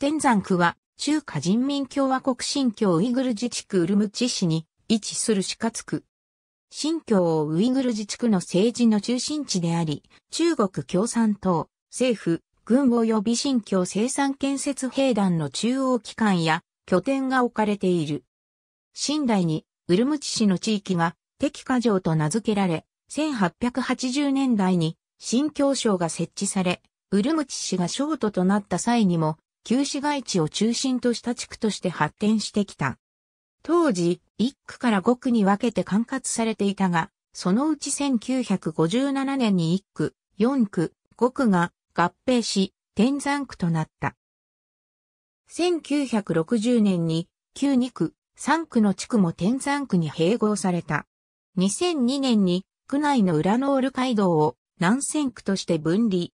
天山区は、中華人民共和国新疆ウイグル自治区ウルムチ市に位置する死活区。新疆ウイグル自治区の政治の中心地であり、中国共産党、政府、軍及び新疆生産建設兵団の中央機関や拠点が置かれている。新代にウルムチ市の地域が敵化城と名付けられ、1880年代に新疆省が設置され、ウルムチ市が省都となった際にも、旧市街地を中心とした地区として発展してきた。当時、一区から五区に分けて管轄されていたが、そのうち1957年に一区、四区、五区が合併し、天山区となった。1960年に、旧二区、三区の地区も天山区に併合された。2002年に、区内の裏ノール街道を南線区として分離。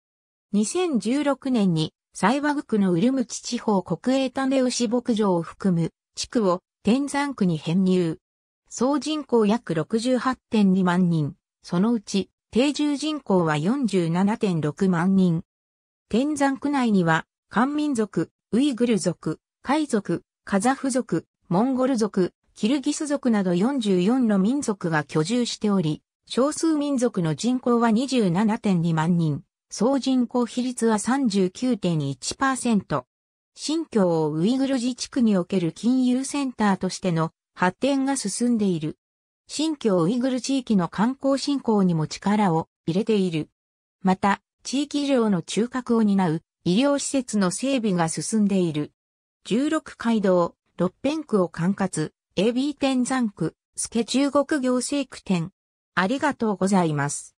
2016年に西和区のウルムチ地方国営種牛牧場を含む地区を天山区に編入。総人口約68.2万人。そのうち定住人口は47.6万人。天山区内には漢民族、ウイグル族、海族、カザフ族、モンゴル族、キルギス族など44の民族が居住しており、少数民族の人口は27.2万人。総人口比率は39.1%。新疆ウイグル自治区における金融センターとしての発展が進んでいる。新疆ウイグル地域の観光振興にも力を入れている。また、地域医療の中核を担う医療施設の整備が進んでいる。16街道、六辺区を管轄、AB 天山区、スケ中国行政区店。ありがとうございます。